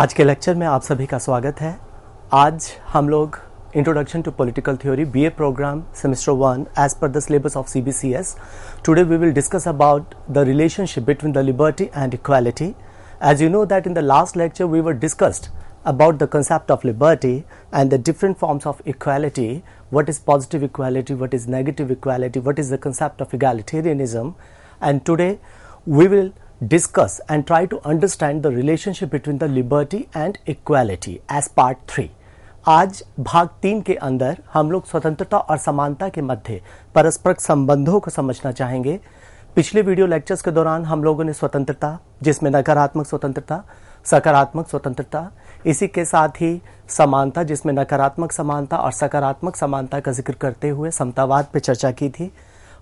आज के लेक्चर में आप सभी का स्वागत है आज हम लोग introduction to political theory BA programme semester one as per the syllabus of CBCS today we will discuss about the relationship between the liberty and equality as you know that in the last lecture we were discussed about the concept of liberty and the different forms of equality what is positive equality what is negative equality what is the concept of egalitarianism and today we will discuss and try to understand the relationship between the liberty and equality as part three आज भाग तीन के अंदर हम लोग स्वतंत्रता और समानता के मध्य परस्पर संबंधों को समझना चाहेंगे पिछले वीडियो लेक्चर्स के दौरान हम लोगों ने स्वतंत्रता जिसमें नकारात्मक स्वतंत्रता सकारात्मक स्वतंत्रता इसी के साथ ही समानता जिसमें नकारात्मक समानता और सकारात्मक समानता का जिक्र करते हुए समतावाद पर चर्चा की थी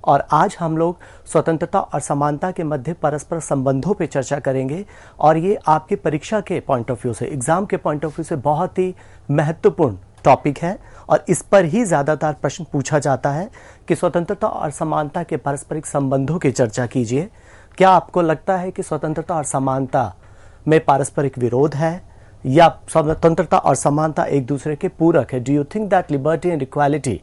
और आज हम लोग स्वतंत्रता और समानता के मध्य परस्पर संबंधों पर चर्चा करेंगे और ये आपके परीक्षा के पॉइंट ऑफ व्यू से एग्जाम के पॉइंट ऑफ व्यू से बहुत ही महत्वपूर्ण टॉपिक है और इस पर ही ज़्यादातर प्रश्न पूछा जाता है कि स्वतंत्रता और समानता के पारस्परिक संबंधों की चर्चा कीजिए क्या आपको लगता है कि स्वतंत्रता और समानता में पारस्परिक विरोध है या स्वतंत्रता और समानता एक दूसरे के पूरक है do you think that liberty and equality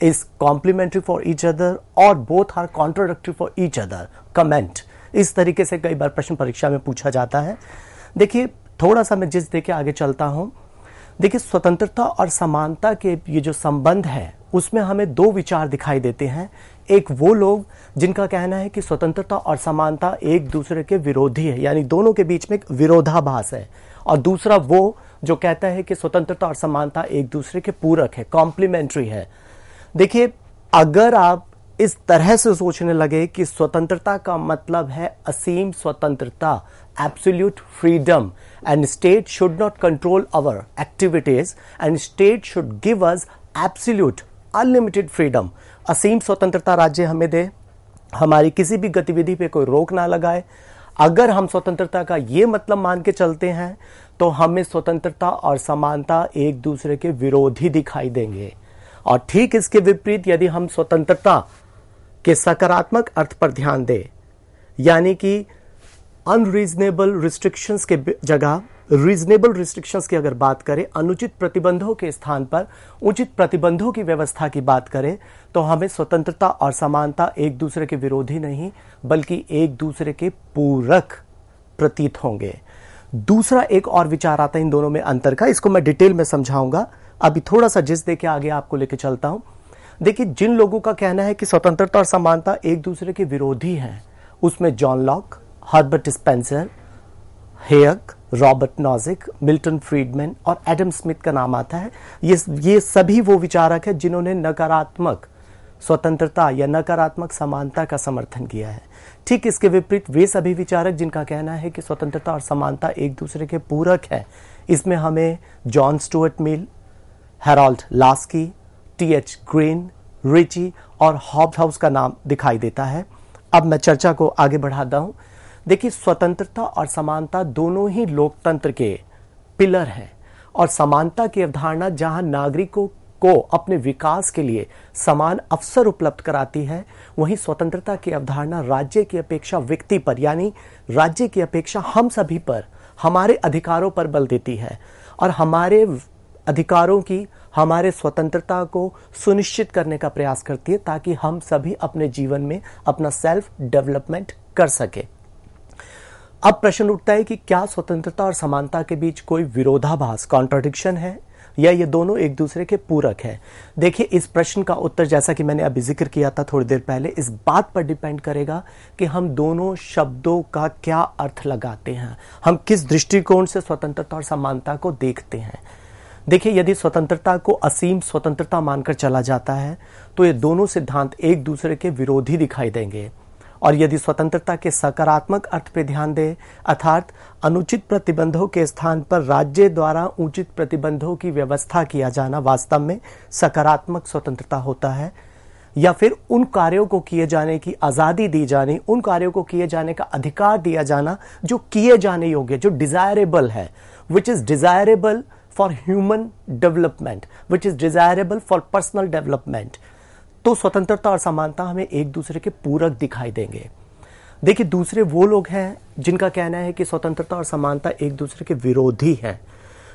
is complementary for each other और both are contradictory for each other comment इस तरीके से कई बार प्रश्न परीक्षा में पूछा जाता है देखिए थोड़ा सा मैं जिस देखे आगे चलता हूँ देखिए स्वतंत्रता और समानता के ये जो संबंध है उसमें हमें दो विचार दिखाई देते हैं एक वो लोग जिनका कहना है कि स्वतंत्रता और समानता एक दूसरे के विरोधी है यानी दोनों के बीच में एक विरोधाभास है और दूसरा वो जो कहता है कि स्वतंत्रता और समानता एक दूसरे के पूरक है कॉम्प्लीमेंट्री है देखिए अगर आप इस तरह से सोचने लगे कि स्वतंत्रता का मतलब है असीम स्वतंत्रता absolute freedom and state should not control our activities and state should give us absolute unlimited freedom असीम स्वतंत्रता राज्य हमें दे हमारी किसी भी गतिविधि पे कोई रोक ना लगाए अगर हम स्वतंत्रता का ये मतलब मान के चलते हैं तो हमें स्वतंत्रता और समानता एक दूसरे के विरोधी दिखाई देंगे और ठीक इसके विपरीत यदि हम स्वतंत्रता के सकारात्मक अर्थ पर ध्यान दें यानी कि अनरीजनेबल रिस्ट्रिक्शंस के जगह रीजनेबल रिस्ट्रिक्शंस की अगर बात करें अनुचित प्रतिबंधों के स्थान पर उचित प्रतिबंधों की व्यवस्था की बात करें तो हमें स्वतंत्रता और समानता एक दूसरे के विरोधी नहीं बल्कि एक दूसरे के पूरक प्रतीत होंगे दूसरा एक और विचार आता है इन दोनों में अंतर का इसको मैं डिटेल में समझाऊंगा अभी थोड़ा सा जिस देखे आगे आपको लेके चलता हूं देखिए जिन लोगों का कहना है कि स्वतंत्रता और समानता एक दूसरे के विरोधी हैं उसमें John Locke Herbert Spencer Hayek Robert Nozick Milton Friedman और एडम स्मिथ का नाम आता है ये ये सभी वो विचारक हैं जिन्होंने नकारात्मक स्वतंत्रता या नकारात्मक समानता का समर्थन किया है ठीक इसके विपरीत वे सभी विचारक जिनका कहना है कि स्वतंत्रता और समानता एक दूसरे के पूरक है इसमें हमें John Stuart Mill Harold Laski T H Green Ritchie और हॉब्स हाउस का नाम दिखाई देता है अब मैं चर्चा को आगे बढ़ाता हूं देखिए स्वतंत्रता और समानता दोनों ही लोकतंत्र के पिलर हैं और समानता की अवधारणा जहां नागरिकों को अपने विकास के लिए समान अवसर उपलब्ध कराती है वहीं स्वतंत्रता की अवधारणा राज्य की अपेक्षा व्यक्ति पर यानी राज्य की अपेक्षा हम सभी पर हमारे अधिकारों पर बल देती है और हमारे अधिकारों की हमारे स्वतंत्रता को सुनिश्चित करने का प्रयास करती है ताकि हम सभी अपने जीवन में अपना सेल्फ डेवलपमेंट कर सके अब प्रश्न उठता है कि क्या स्वतंत्रता और समानता के बीच कोई विरोधाभास कॉन्ट्राडिक्शन है या ये दोनों एक दूसरे के पूरक है देखिए इस प्रश्न का उत्तर जैसा कि मैंने अभी जिक्र किया था थोड़ी देर पहले इस बात पर डिपेंड करेगा कि हम दोनों शब्दों का क्या अर्थ लगाते हैं हम किस दृष्टिकोण से स्वतंत्रता और समानता को देखते हैं देखिए यदि स्वतंत्रता को असीम स्वतंत्रता मानकर चला जाता है तो ये दोनों सिद्धांत एक दूसरे के विरोधी दिखाई देंगे और यदि स्वतंत्रता के सकारात्मक अर्थ पर ध्यान दें अर्थात अनुचित प्रतिबंधों के स्थान पर राज्य द्वारा उचित प्रतिबंधों की व्यवस्था किया जाना वास्तव में सकारात्मक स्वतंत्रता होता है या फिर उन कार्यों को किए जाने की आज़ादी दी जानी उन कार्यों को किए जाने का अधिकार दिया जाना जो किए जाने योग्य जो डिजायरेबल है which is desirable for human development which is desirable for personal development तो स्वतंत्रता और समानता हमें एक दूसरे के पूरक दिखाई देंगे देखिए दूसरे वो लोग हैं जिनका कहना है कि स्वतंत्रता और समानता एक दूसरे के विरोधी हैं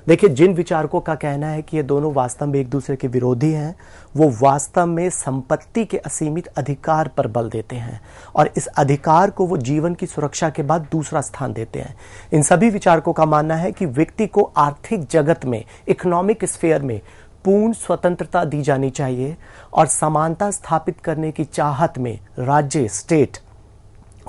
देखिए जिन विचारकों का कहना है कि ये दोनों वास्तव में एक दूसरे के विरोधी हैं वो वास्तव में संपत्ति के असीमित अधिकार पर बल देते हैं और इस अधिकार को वो जीवन की सुरक्षा के बाद दूसरा स्थान देते हैं इन सभी विचारकों का मानना है कि व्यक्ति को आर्थिक जगत में इकोनॉमिक स्फेयर में पूर्ण स्वतंत्रता दी जानी चाहिए और समानता स्थापित करने की चाहत में राज्य स्टेट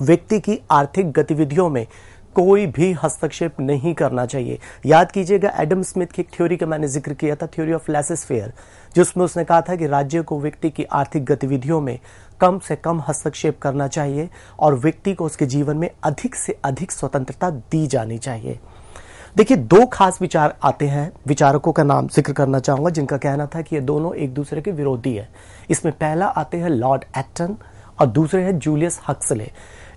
व्यक्ति की आर्थिक गतिविधियों में कोई भी हस्तक्षेप नहीं करना चाहिए याद कीजिएगा एडम स्मिथ की एक थ्योरी का मैंने जिक्र किया था थ्योरी ऑफ लेसेस फेयर जिसमें उसने कहा था कि राज्य को व्यक्ति की आर्थिक गतिविधियों में कम से कम हस्तक्षेप करना चाहिए और व्यक्ति को उसके जीवन में अधिक से अधिक स्वतंत्रता दी जानी चाहिए देखिए दो खास विचार आते हैं विचारकों का नाम जिक्र करना चाहूंगा जिनका कहना था कि ये दोनों एक दूसरे के विरोधी है इसमें पहला आते हैं लॉर्ड एक्टन और दूसरे हैं जूलियस हक्सले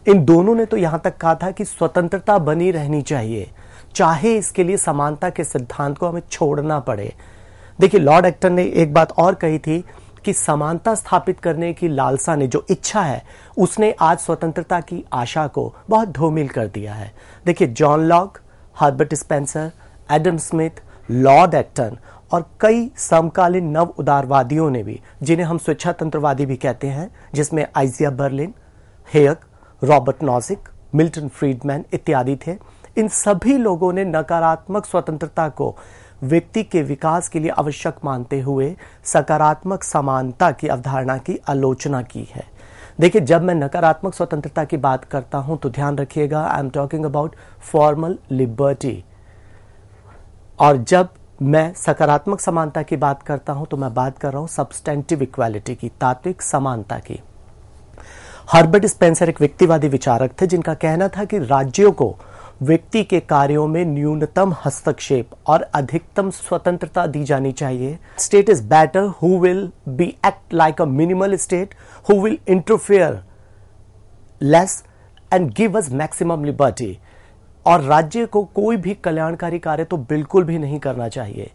इन दोनों ने तो यहां तक कहा था कि स्वतंत्रता बनी रहनी चाहिए चाहे इसके लिए समानता के सिद्धांत को हमें छोड़ना पड़े देखिए लॉर्ड एक्टर ने एक बात और कही थी कि समानता स्थापित करने की लालसा ने जो इच्छा है उसने आज स्वतंत्रता की आशा को बहुत धोमिल कर दिया है देखिए John Locke Herbert Spencer Adam Smith Lord Acton और कई समकालीन नव उदारवादियों ने भी जिन्हें हम स्वेच्छा तंत्रवादी भी कहते हैं जिसमें Isaiah Berlin Hayek Robert Nozick Milton Friedman इत्यादि थे इन सभी लोगों ने नकारात्मक स्वतंत्रता को व्यक्ति के विकास के लिए आवश्यक मानते हुए सकारात्मक समानता की अवधारणा की आलोचना की है देखिए जब मैं नकारात्मक स्वतंत्रता की बात करता हूं तो ध्यान रखिएगा I am talking about formal liberty और जब मैं सकारात्मक समानता की बात करता हूं तो मैं बात कर रहा हूं सब्सटेंटिव इक्वालिटी की तात्विक समानता की हर्बर्ट स्पेंसर एक व्यक्तिवादी विचारक थे जिनका कहना था कि राज्यों को व्यक्ति के कार्यों में न्यूनतम हस्तक्षेप और अधिकतम स्वतंत्रता दी जानी चाहिए state is better who will be act like a minimal state who will interfere less and give us maximum liberty और राज्य को कोई भी कल्याणकारी कार्य तो बिल्कुल भी नहीं करना चाहिए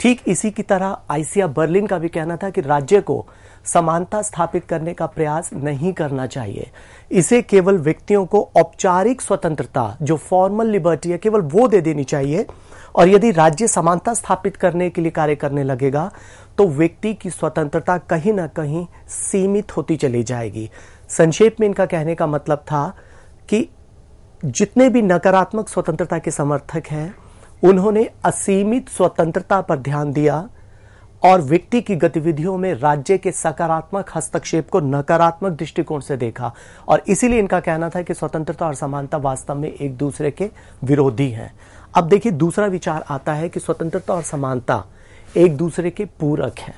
ठीक इसी की तरह आईसीआर बर्लिन का भी कहना था कि राज्य को समानता स्थापित करने का प्रयास नहीं करना चाहिए इसे केवल व्यक्तियों को औपचारिक स्वतंत्रता जो फॉर्मल लिबर्टी है केवल वो दे देनी चाहिए और यदि राज्य समानता स्थापित करने के लिए कार्य करने लगेगा तो व्यक्ति की स्वतंत्रता कहीं ना कहीं सीमित होती चली जाएगी संक्षेप में इनका कहने का मतलब था कि जितने भी नकारात्मक स्वतंत्रता के समर्थक हैं उन्होंने असीमित स्वतंत्रता पर ध्यान दिया और व्यक्ति की गतिविधियों में राज्य के सकारात्मक हस्तक्षेप को नकारात्मक दृष्टिकोण से देखा और इसीलिए इनका कहना था कि स्वतंत्रता और समानता वास्तव में एक दूसरे के विरोधी हैं अब देखिए दूसरा विचार आता है कि स्वतंत्रता और समानता एक दूसरे के पूरक हैं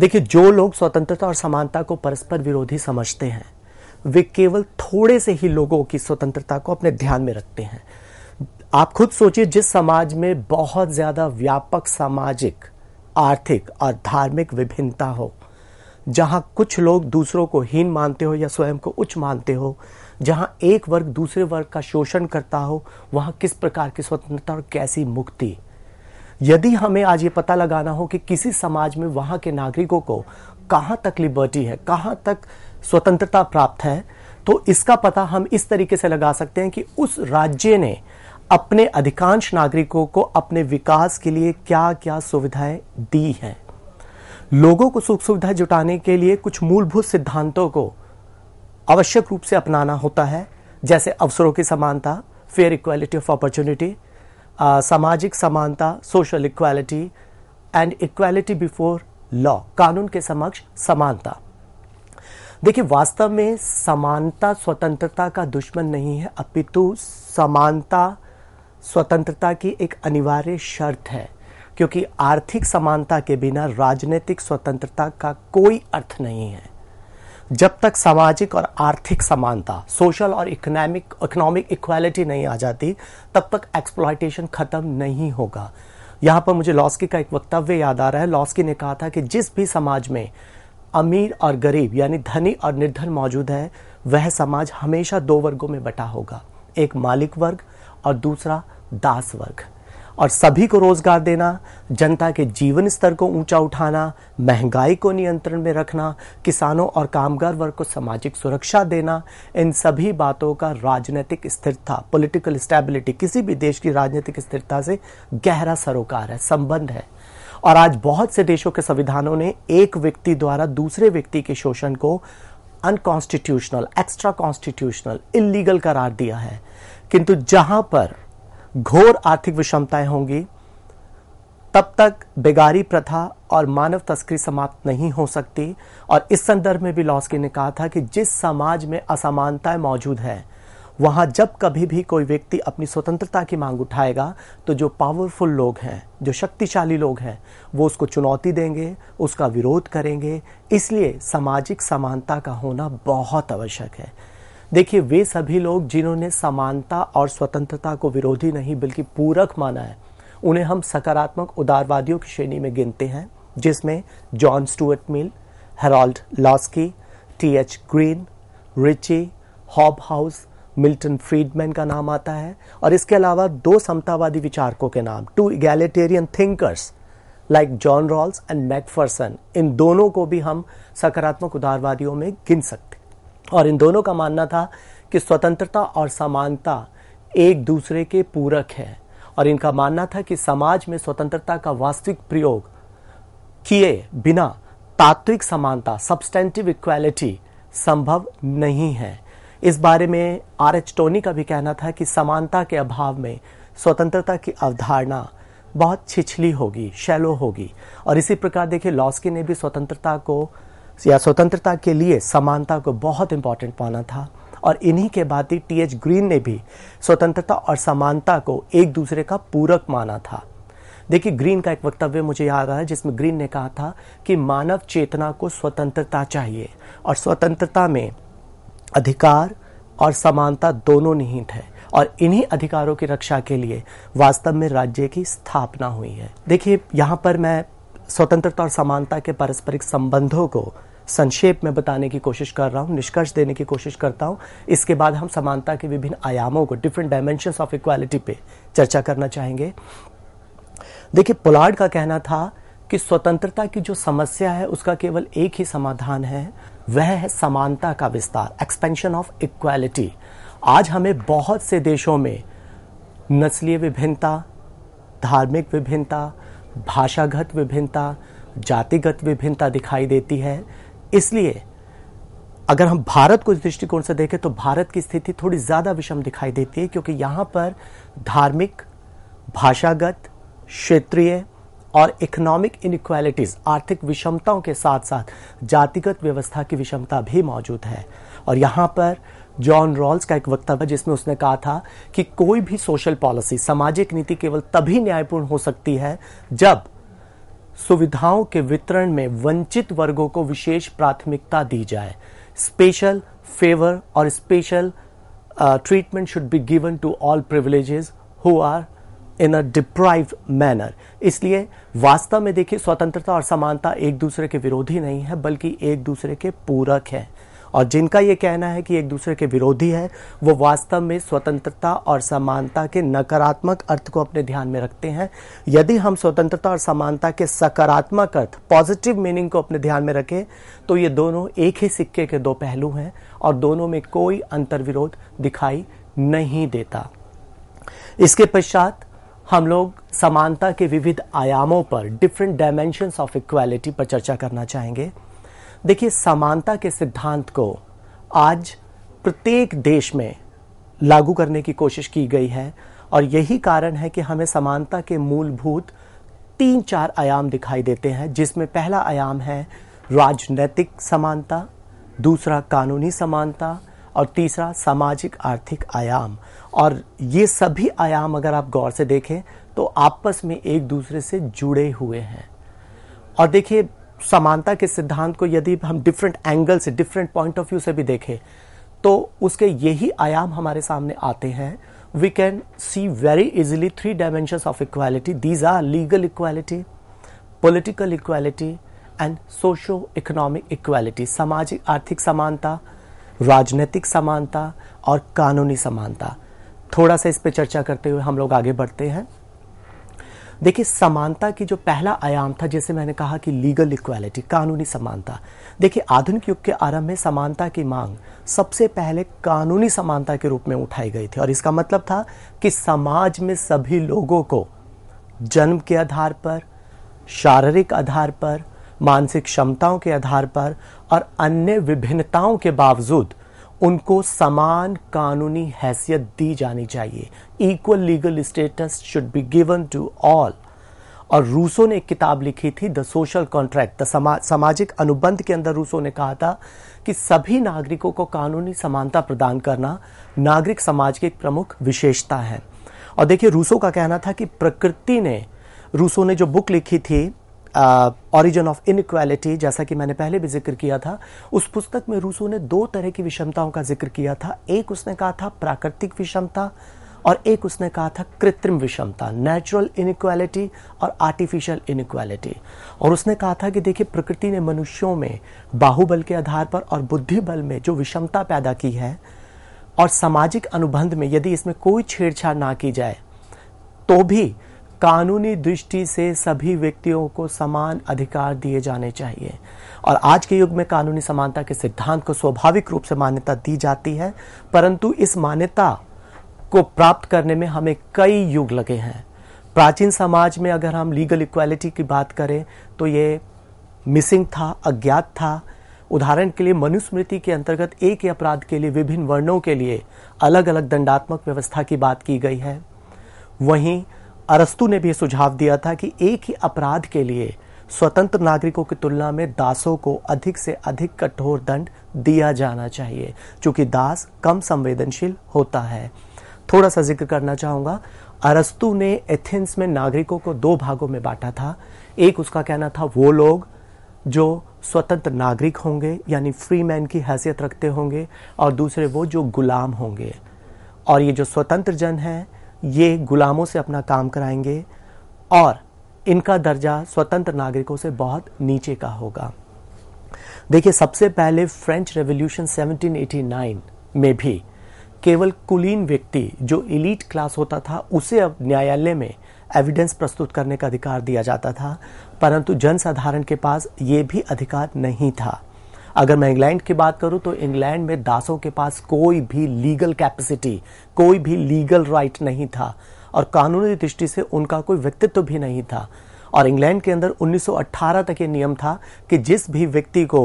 देखिए जो लोग स्वतंत्रता और समानता को परस्पर विरोधी समझते हैं वे केवल थोड़े से ही लोगों की स्वतंत्रता को अपने ध्यान में रखते हैं आप खुद सोचिए जिस समाज में बहुत ज्यादा व्यापक सामाजिक आर्थिक और धार्मिक विभिन्नता हो जहां कुछ लोग दूसरों को हीन मानते हो या स्वयं को उच्च मानते हो जहां एक वर्ग दूसरे वर्ग का शोषण करता हो वहां किस प्रकार की स्वतंत्रता और कैसी मुक्ति यदि हमें आज ये पता लगाना हो कि किसी समाज में वहां के नागरिकों को कहाँ तक लिबर्टी है कहाँ तक स्वतंत्रता प्राप्त है तो इसका पता हम इस तरीके से लगा सकते हैं कि उस राज्य ने अपने अधिकांश नागरिकों को अपने विकास के लिए क्या क्या सुविधाएं दी हैं लोगों को सुख सुविधा जुटाने के लिए कुछ मूलभूत सिद्धांतों को आवश्यक रूप से अपनाना होता है जैसे अवसरों की समानता फेयर इक्वालिटी ऑफ अपॉर्चुनिटी सामाजिक समानता social equality and equality before law कानून के समक्ष समानता देखिए वास्तव में समानता स्वतंत्रता का दुश्मन नहीं है अपितु समानता स्वतंत्रता की एक अनिवार्य शर्त है क्योंकि आर्थिक समानता के बिना राजनीतिक स्वतंत्रता का कोई अर्थ नहीं है जब तक सामाजिक और आर्थिक समानता सोशल और इकोनॉमिक इकोनॉमिक इक्वालिटी नहीं आ जाती तब तक एक्सप्लॉयटेशन खत्म नहीं होगा यहां पर मुझे लॉस्की का एक वक्तव्य याद आ रहा है लॉस्की ने कहा था कि जिस भी समाज में अमीर और गरीब यानी धनी और निर्धन मौजूद है वह समाज हमेशा दो वर्गों में बटा होगा एक मालिक वर्ग और दूसरा दास वर्ग और सभी को रोजगार देना जनता के जीवन स्तर को ऊंचा उठाना महंगाई को नियंत्रण में रखना किसानों और कामगार वर्ग को सामाजिक सुरक्षा देना इन सभी बातों का राजनीतिक स्थिरता पॉलिटिकल स्टेबिलिटी किसी भी देश की राजनीतिक स्थिरता से गहरा सरोकार है संबंध है और आज बहुत से देशों के संविधानों ने एक व्यक्ति द्वारा दूसरे व्यक्ति के शोषण को अनकॉन्स्टिट्यूशनल एक्स्ट्रा कॉन्स्टिट्यूशनल इलीगल करार दिया है किंतु जहां पर घोर आर्थिक विषमताएं होंगी तब तक बेगारी प्रथा और मानव तस्करी समाप्त नहीं हो सकती और इस संदर्भ में भी लॉस्की ने कहा था कि जिस समाज में असमानताएं मौजूद है वहां जब कभी भी कोई व्यक्ति अपनी स्वतंत्रता की मांग उठाएगा तो जो पावरफुल लोग हैं जो शक्तिशाली लोग हैं वो उसको चुनौती देंगे उसका विरोध करेंगे इसलिए सामाजिक समानता का होना बहुत आवश्यक है देखिए वे सभी लोग जिन्होंने समानता और स्वतंत्रता को विरोधी नहीं बल्कि पूरक माना है उन्हें हम सकारात्मक उदारवादियों की श्रेणी में गिनते हैं जिसमें John Stuart Mill Harold Laski T H Green Ritchie Hobhouse Milton Friedman का नाम आता है और इसके अलावा दो समतावादी विचारकों के नाम to egalitarian thinkers like John Rawls and Macpherson इन दोनों को भी हम सकारात्मक उदारवादियों में गिन सकते हैं और इन दोनों का मानना था कि स्वतंत्रता और समानता एक दूसरे के पूरक है और इनका मानना था कि समाज में स्वतंत्रता का वास्तविक प्रयोग किए बिना तात्विक समानता सब्सटेंटिव इक्वालिटी संभव नहीं है इस बारे में आर एच टोनी का भी कहना था कि समानता के अभाव में स्वतंत्रता की अवधारणा बहुत छिछली होगी शैलो होगी और इसी प्रकार देखिए लॉस्की ने भी स्वतंत्रता को या स्वतंत्रता के लिए समानता को बहुत इम्पॉर्टेंट माना था और इन्हीं के बाद ही टी एच ग्रीन ने भी स्वतंत्रता और समानता को एक दूसरे का पूरक माना था देखिए ग्रीन का एक वक्तव्य मुझे याद आया जिसमें ग्रीन ने कहा था कि मानव चेतना को स्वतंत्रता चाहिए और स्वतंत्रता में अधिकार और समानता दोनों निहित है और इन्हीं अधिकारों की रक्षा के लिए वास्तव में राज्य की स्थापना हुई है देखिए यहाँ पर मैं स्वतंत्रता और समानता के पारस्परिक संबंधों को संक्षेप में बताने की कोशिश कर रहा हूँ निष्कर्ष देने की कोशिश करता हूँ इसके बाद हम समानता के विभिन्न आयामों को डिफरेंट डायमेंशन ऑफ इक्वालिटी पे चर्चा करना चाहेंगे देखिए पोलार्ड का कहना था कि स्वतंत्रता की जो समस्या है उसका केवल एक ही समाधान है वह है समानता का विस्तार एक्सपेंशन ऑफ इक्वालिटी आज हमें बहुत से देशों में नस्लीय विभिन्नता धार्मिक विभिन्नता भाषागत विभिन्नता जातिगत विभिन्नता दिखाई देती है इसलिए अगर हम भारत को इस दृष्टिकोण से देखें तो भारत की स्थिति थोड़ी ज़्यादा विषम दिखाई देती है क्योंकि यहां पर धार्मिक भाषागत क्षेत्रीय और इकोनॉमिक इनक्वालिटीज़ आर्थिक विषमताओं के साथ साथ जातिगत व्यवस्था की विषमता भी मौजूद है और यहां पर जॉन रॉल्स का एक वक्तव्य जिसमें उसने कहा था कि कोई भी सोशल पॉलिसी सामाजिक नीति केवल तभी न्यायपूर्ण हो सकती है जब सुविधाओं के वितरण में वंचित वर्गों को विशेष प्राथमिकता दी जाए स्पेशल फेवर और special treatment should be given to all privileges who are in a deprive manner इसलिए वास्तव में देखिए स्वतंत्रता और समानता एक दूसरे के विरोधी नहीं है बल्कि एक दूसरे के पूरक हैं और जिनका ये कहना है कि एक दूसरे के विरोधी है वो वास्तव में स्वतंत्रता और समानता के नकारात्मक अर्थ को अपने ध्यान में रखते हैं यदि हम स्वतंत्रता और समानता के सकारात्मक अर्थ पॉजिटिव मीनिंग को अपने ध्यान में रखें तो ये दोनों एक ही सिक्के के दो पहलू हैं और दोनों में कोई अंतर्विरोध दिखाई नहीं देता इसके पश्चात हम लोग समानता के विविध आयामों पर डिफरेंट डायमेंशंस ऑफ इक्वालिटी पर चर्चा करना चाहेंगे देखिए समानता के सिद्धांत को आज प्रत्येक देश में लागू करने की कोशिश की गई है और यही कारण है कि हमें समानता के मूलभूत तीन चार आयाम दिखाई देते हैं जिसमें पहला आयाम है राजनैतिक समानता दूसरा कानूनी समानता और तीसरा सामाजिक आर्थिक आयाम और ये सभी आयाम अगर आप गौर से देखें तो आपस में एक दूसरे से जुड़े हुए हैं और देखिए समानता के सिद्धांत को यदि हम डिफरेंट एंगल से डिफरेंट पॉइंट ऑफ व्यू से भी देखें तो उसके यही आयाम हमारे सामने आते हैं we can see very easily three dimension of equality these are legal equality political equality and socio economic equality सामाजिक आर्थिक समानता राजनीतिक समानता और कानूनी समानता थोड़ा सा इस पर चर्चा करते हुए हम लोग आगे बढ़ते हैं देखिए समानता की जो पहला आयाम था जैसे मैंने कहा कि लीगल इक्वालिटी कानूनी समानता देखिए आधुनिक युग के आरंभ में समानता की मांग सबसे पहले कानूनी समानता के रूप में उठाई गई थी और इसका मतलब था कि समाज में सभी लोगों को जन्म के आधार पर शारीरिक आधार पर मानसिक क्षमताओं के आधार पर और अन्य विभिन्नताओं के बावजूद उनको समान कानूनी हैसियत दी जानी चाहिए equal legal status should be given to all और रूसो ने एक किताब लिखी थी द सोशल कॉन्ट्रैक्ट द सामाजिक अनुबंध के अंदर रूसो ने कहा था कि सभी नागरिकों को कानूनी समानता प्रदान करना नागरिक समाज की एक प्रमुख विशेषता है और देखिए रूसो का कहना था कि प्रकृति ने रूसो ने जो बुक लिखी थी ऑरिजन ऑफ इनक्वालिटी जैसा कि मैंने पहले भी जिक्र किया था उस पुस्तक में रूसो ने दो तरह की विषमताओं का जिक्र किया था एक उसने कहा था प्राकृतिक विषमता और एक उसने कहा था कृत्रिम विषमता नेचुरल इनक्वालिटी और आर्टिफिशियल इनक्वालिटी और उसने कहा था कि देखिए प्रकृति ने मनुष्यों में बाहुबल के आधार पर और बुद्धि बल में जो विषमता पैदा की है और सामाजिक अनुबंध में यदि इसमें कोई छेड़छाड़ ना की जाए तो भी कानूनी दृष्टि से सभी व्यक्तियों को समान अधिकार दिए जाने चाहिए और आज के युग में कानूनी समानता के सिद्धांत को स्वाभाविक रूप से मान्यता दी जाती है परंतु इस मान्यता को प्राप्त करने में हमें कई युग लगे हैं प्राचीन समाज में अगर हम लीगल इक्वालिटी की बात करें तो ये मिसिंग था अज्ञात था उदाहरण के लिए मनुस्मृति के अंतर्गत एक ही अपराध के लिए विभिन्न वर्णों के लिए अलग अलग दंडात्मक व्यवस्था की बात की गई है वहीं अरस्तु ने भी सुझाव दिया था कि एक ही अपराध के लिए स्वतंत्र नागरिकों की तुलना में दासों को अधिक से अधिक कठोर दंड दिया जाना चाहिए क्योंकि दास कम संवेदनशील होता है थोड़ा सा जिक्र करना चाहूंगा अरस्तु ने एथेंस में नागरिकों को दो भागों में बांटा था एक उसका कहना था वो लोग जो स्वतंत्र नागरिक होंगे यानी फ्री मैन की हैसियत रखते होंगे और दूसरे वो जो गुलाम होंगे और ये जो स्वतंत्र जन हैं ये गुलामों से अपना काम कराएंगे और इनका दर्जा स्वतंत्र नागरिकों से बहुत नीचे का होगा देखिए सबसे पहले फ्रेंच रेवोल्यूशन 1789 में भी केवल कुलीन व्यक्ति जो इलीट क्लास होता था उसे अब न्यायालय में एविडेंस प्रस्तुत करने का अधिकार दिया जाता था परंतु जनसाधारण के पास ये भी अधिकार नहीं था अगर मैं इंग्लैंड की बात करूं तो इंग्लैंड में दासों के पास कोई भी लीगल कैपेसिटी कोई भी लीगल राइट नहीं था और कानूनी दृष्टि से उनका कोई व्यक्तित्व भी नहीं था और इंग्लैंड के अंदर 1918 तक ये नियम था कि जिस भी व्यक्ति को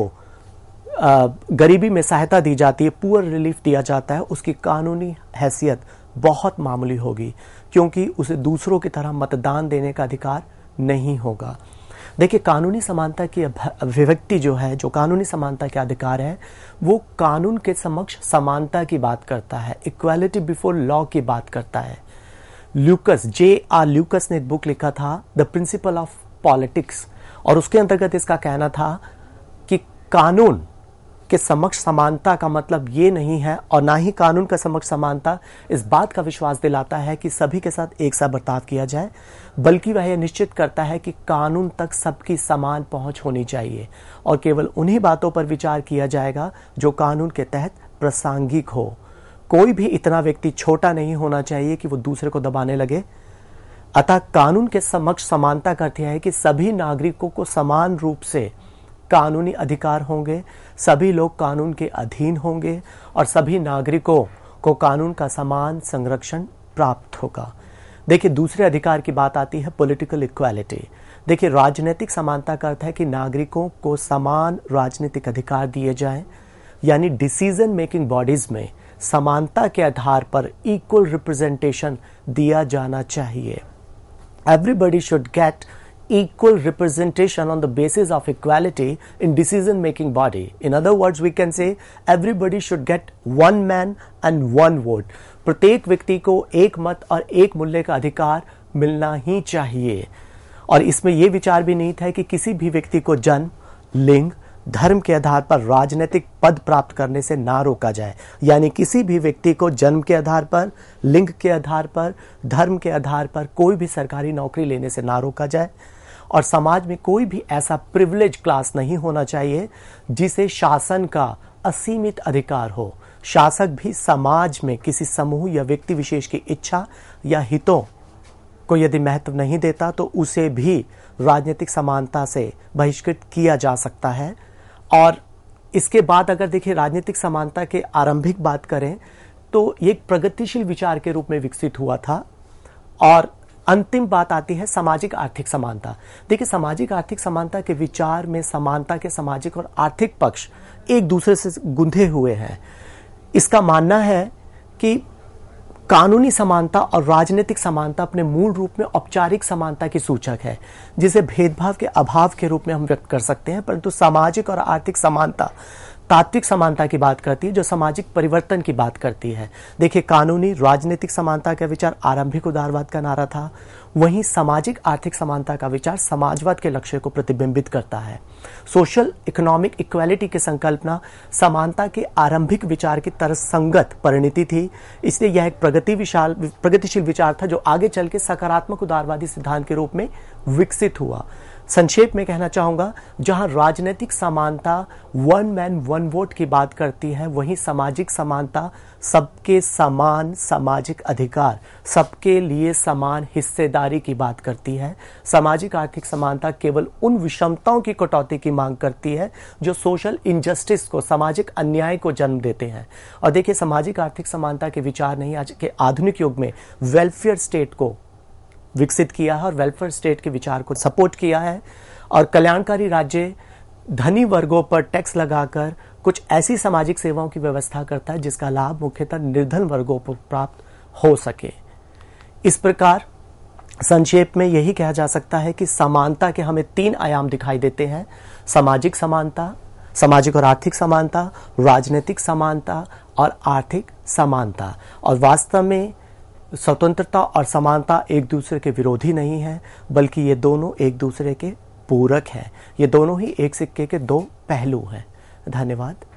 गरीबी में सहायता दी जाती है पुअर रिलीफ दिया जाता है उसकी कानूनी हैसियत बहुत मामूली होगी क्योंकि उसे दूसरों की तरह मतदान देने का अधिकार नहीं होगा देखिए कानूनी समानता की अभिव्यक्ति जो है जो कानूनी समानता के अधिकार है वो कानून के समक्ष समानता की बात करता है इक्वालिटी बिफोर लॉ की बात करता है ल्यूकस जे आर ल्यूकस ने एक बुक लिखा था द प्रिंसिपल ऑफ पॉलिटिक्स और उसके अंतर्गत इसका कहना था कि कानून के समक्ष समानता का मतलब ये नहीं है और ना ही कानून का समक्ष समानता इस बात का विश्वास दिलाता है कि सभी के साथ एक सा बर्ताव किया जाए बल्कि वह यह निश्चित करता है कि कानून तक सबकी समान पहुंच होनी चाहिए और केवल उन्हीं बातों पर विचार किया जाएगा जो कानून के तहत प्रासंगिक हो कोई भी इतना व्यक्ति छोटा नहीं होना चाहिए कि वो दूसरे को दबाने लगे अतः कानून के समक्ष समानता का अर्थ है कि सभी नागरिकों को समान रूप से कानूनी अधिकार होंगे सभी लोग कानून के अधीन होंगे और सभी नागरिकों को कानून का समान संरक्षण प्राप्त होगा देखिए दूसरे अधिकार की बात आती है पॉलिटिकल इक्वालिटी देखिए राजनीतिक समानता का अर्थ है कि नागरिकों को समान राजनीतिक अधिकार दिए जाएं यानी डिसीजन मेकिंग बॉडीज में समानता के आधार पर इक्वल रिप्रेजेंटेशन दिया जाना चाहिए everybody should get equal representation on the basis of equality in decision making body in other words we can say everybody should get one man and one vote प्रत्येक व्यक्ति को एक मत और एक मूल्य का अधिकार मिलना ही चाहिए और इसमें यह विचार भी नहीं था कि किसी भी व्यक्ति को जन्म लिंग धर्म के आधार पर राजनीतिक पद प्राप्त करने से ना रोका जाए यानी किसी भी व्यक्ति को जन्म के आधार पर लिंग के आधार पर धर्म के आधार पर कोई भी सरकारी नौकरी लेने से ना रोका जाए और समाज में कोई भी ऐसा प्रिविलेज क्लास नहीं होना चाहिए जिसे शासन का असीमित अधिकार हो शासक भी समाज में किसी समूह या व्यक्ति विशेष की इच्छा या हितों को यदि महत्व नहीं देता तो उसे भी राजनीतिक समानता से बहिष्कृत किया जा सकता है और इसके बाद अगर देखिए राजनीतिक समानता के आरंभिक बात करें तो ये एक प्रगतिशील विचार के रूप में विकसित हुआ था और अंतिम बात आती है सामाजिक आर्थिक समानता देखिए सामाजिक आर्थिक समानता के विचार में समानता के सामाजिक और आर्थिक पक्ष एक दूसरे से गुंधे हुए हैं इसका मानना है कि कानूनी समानता और राजनीतिक समानता अपने मूल रूप में औपचारिक समानता की सूचक है जिसे भेदभाव के अभाव के रूप में हम व्यक्त कर सकते हैं परंतु सामाजिक और आर्थिक समानता तात्विक समानता की बात करती है जो सामाजिक परिवर्तन की बात करती है देखिए कानूनी राजनीतिक समानता का विचार आरंभिक उदारवाद का नारा था वहीं सामाजिक आर्थिक समानता का विचार समाजवाद के लक्ष्य को प्रतिबिंबित करता है सोशल इकोनॉमिक इक्वालिटी की संकल्पना समानता के आरंभिक विचार की तरसंगत परिणति थी इसलिए यह एक प्रगति विशाल प्रगतिशील विचार था जो आगे चल के सकारात्मक उदारवादी सिद्धांत के रूप में विकसित हुआ संक्षेप में कहना चाहूंगा जहां राजनीतिक समानता वन मैन वन वोट की बात करती है वहीं सामाजिक समानता सबके समान सामाजिक अधिकार सबके लिए समान हिस्सेदारी की बात करती है सामाजिक आर्थिक समानता केवल उन विषमताओं की कटौती की मांग करती है जो सोशल इनजस्टिस को सामाजिक अन्याय को जन्म देते हैं और देखिए सामाजिक आर्थिक समानता के विचार नहीं आज के आधुनिक युग में वेलफेयर स्टेट को विकसित किया है और वेलफेयर स्टेट के विचार को सपोर्ट किया है और कल्याणकारी राज्य धनी वर्गों पर टैक्स लगाकर कुछ ऐसी सामाजिक सेवाओं की व्यवस्था करता है जिसका लाभ मुख्यतः निर्धन वर्गों पर प्राप्त हो सके इस प्रकार संक्षेप में यही कहा जा सकता है कि समानता के हमें तीन आयाम दिखाई देते हैं सामाजिक समानता सामाजिक और आर्थिक समानता राजनीतिक समानता और आर्थिक समानता और वास्तव में स्वतंत्रता और समानता एक दूसरे के विरोधी नहीं है बल्कि ये दोनों एक दूसरे के पूरक हैं ये दोनों ही एक सिक्के के दो पहलू हैं धन्यवाद